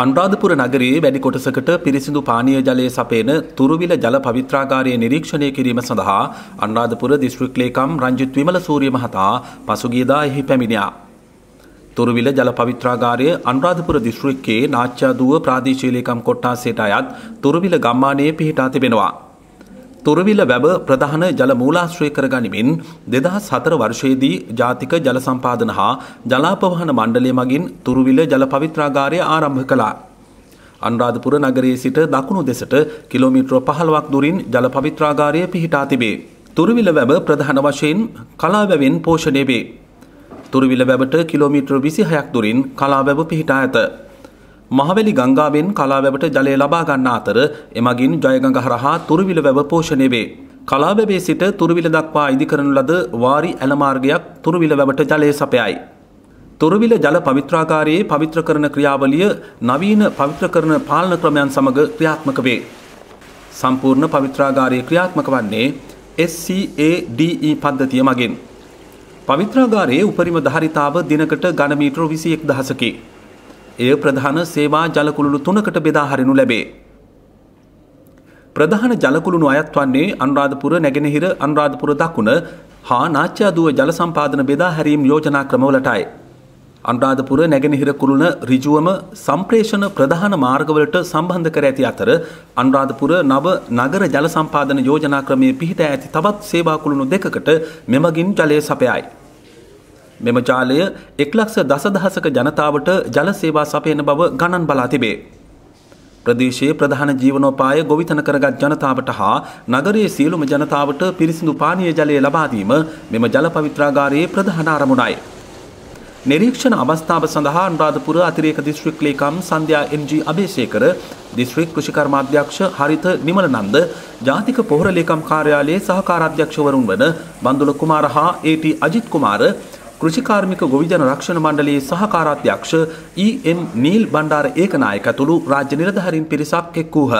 අනුරාධපුර නගරයේ වැඩි කොටසකට පිරිසිදු පානීය ජලය සපයන තුරුවිල ජල පවිත්‍රාගාරය නිරීක්ෂණය කිරීම සඳහා අනුරාධපුර දිස්ත්‍රික් ලේකම් රංජිත් විමල සූරිය මහතා පසුගියදා එහි පැමිණියා. තුරුවිල ජල පවිත්‍රාගාරය අනුරාධපුර දිස්ත්‍රික්කයේ නාච්‍යාදුව ප්‍රාදේශීය ලේකම් කොට්ටාසයට අයත් තුරුවිල ගම්මානයේ පිහිටා තිබෙනවා. තුරවිල වැව ප්‍රධාන ජල මූලාශ්‍රය කරගනිමින් දෙදහස් හතර වර්ෂයේදී ජාතික ජල සම්පාදන හා ජලාපවහන මණ්ඩලය මගින් තුරුවිල ජල පවිත්‍රාගාරය ආරම්භ කළා. අනුරාධපුර නගරයේ සිට දකුණු දෙසට කිලෝමීටර පහළොවක් දුරින් ජල පවිත්‍රාගාරය පිහිටා තිබේ. තුරවිල වැව ප්‍රධාන වශයෙන් කලාවැවෙන් පෝෂණය වේ. තුරවිල වැවට කිලෝමීටර 26ක් දුරින් කලාවැව පිහිටා ඇත. මහවැලි ගංගාවෙන් කලාවැවට ජලය ලබා ගන්නා අතර එමගින් ජයගඟ හරහා තුරුවිල වැව පෝෂණය වේ. කලාවැවේ සිට තුරුවිල දක්වා ඉදිකරනු ලද වාරි ඇලමාර්ගයක් තුරුවිල වැවට ජලය සපයයි. තුරුවිල ජල පවිත්‍රාකාරයේ පවිත්‍ර කරන ක්‍රියාවලිය නවීන පවිත්‍ර කරන පාලන ක්‍රමයන් සමග ක්‍රියාත්මක වේ. සම්පූර්ණ පවිත්‍රාගාරයේ ක්‍රියාත්මක වන්නේ SCADE පද්ධතිය මගින්. පවිත්‍රාගාරයේ උපරිම ධාරිතාව දිනකට ඝන මීටර 21000කි. එය ප්‍රධාන සේවා ජලකුළුණු තුනකට බෙදා හරිනු ලැබේ. ප්‍රධාන ජලකුළුණු අයත් වන්නේ අනුරාධපුර නැගෙනහිර අනුරාධපුර දකුණ හා නාච්‍යාදුව ජල සම්පාදන බෙදා හැරීම් යෝජනා ක්‍රමවලටයි. අනුරාධපුර නැගෙනහිර කුළුණ ඍජුවම සම්ප්‍රේෂණ ප්‍රධාන මාර්ගවලට සම්බන්ධ කර ඇති අතර අනුරාධපුර නව නගර ජල සම්පාදන යෝජනා ක්‍රමයේ පිහිට ඇති තවත් සේවා කුළුණු දෙකකට මෙමගින් ජලය සපයයි. මෙම ජාලය එක්ලක්ෂ දසදහසක ජනතාවට ජල සේවා සපයන බව ගණන් බලා තිබේ. ප්‍රදේශයේ ප්‍රධාන ජීවනෝපාය ගොවිතන කරගත් ජනතාවට හා නගරයේ සියලුම ජනතාවට පිරිසිදු පානීය ජලය ලබාදීම මෙම ජල පවිත්‍රාගාරයේ ප්‍රධාන අරමුණයි. නිරීක්ෂණ අවස්ථාව සඳහා අනුරාධපුර අතිරේක දිස්ත්‍රික් ලේකම් සන්ධ්‍යා එම්.ජී. අබේසේකර දිස්ත්‍රික් කෘෂිකර්ම අධ්‍යක්ෂ හරිත නිමලනන්ද ජාතික පොහොර ලේකම් කාර්යාලයේ සහකාර අධ්‍යක්ෂවරුන් වන බන්දුල කුමාර හා ඒ.ටී. අජිත් කුමාර කෘෂිකාර්මික ගොවිජන රක්ෂණ මණ්ඩලයේ සහකාරාධ්‍යක්ෂ E M. E Neil Bandara Ekanayake ඇතුළු රාජ්‍ය නිලධාරීන් පිරිසක් එක් වූහ.